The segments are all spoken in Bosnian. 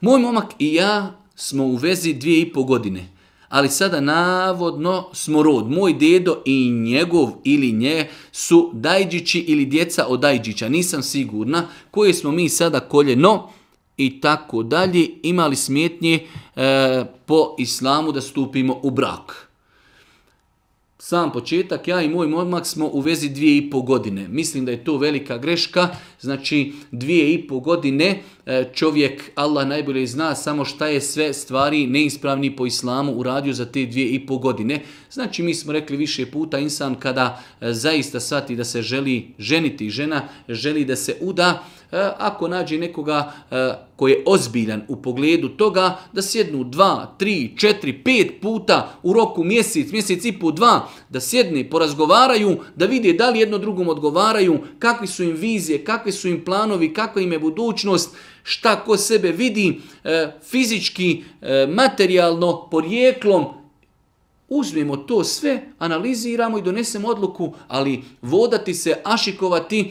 Moj momak i ja smo u vezi dvije i pol godine, ali sada navodno smo rod. Moj dedo i njegov ili nje su dajđići ili djeca od dajđića, nisam sigurna koje smo mi sada koljeno i tako dalje imali smjetnje e, po islamu da stupimo u brak sam početak, ja i moj momak smo u vezi dvije i pol godine. Mislim da je to velika greška, znači dvije i pol godine e, čovjek, Allah najbolje zna samo šta je sve stvari neispravni po islamu uradio za te dvije i pol godine. Znači mi smo rekli više puta, insan kada e, zaista shvati da se želi ženiti, žena želi da se uda, e, ako nađe nekoga koji je ozbiljan u pogledu toga da sjednu dva, tri, četiri, pet puta u roku mjesec, mjesec i po dva da sjedne, porazgovaraju, da vide da li jedno drugom odgovaraju, kakvi su im vizije, kakvi su im planovi, kakva im je budućnost, šta ko sebe vidi e, fizički, e, materijalno, porijeklom, uzmemo to sve, analiziramo i donesemo odluku, ali vodati se, ašikovati e,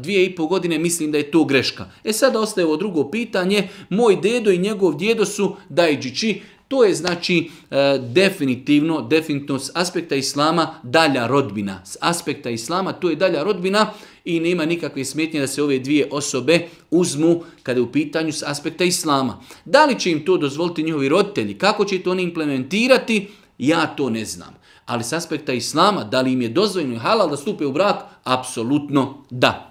dvije i pol godine, mislim da je to greška. E sada ostaje ovo drugo pitanje, moj dedo i njegov djedo su dajđići, To je znači e, definitivno, definitivno s aspekta islama dalja rodbina. S aspekta islama to je dalja rodbina i nema nikakve smetnje da se ove dvije osobe uzmu kada je u pitanju s aspekta islama. Da li će im to dozvoliti njihovi roditelji, kako će to oni implementirati, ja to ne znam. Ali s aspekta islama, da li im je dozvoljeno i halal da stupe u brak, apsolutno da.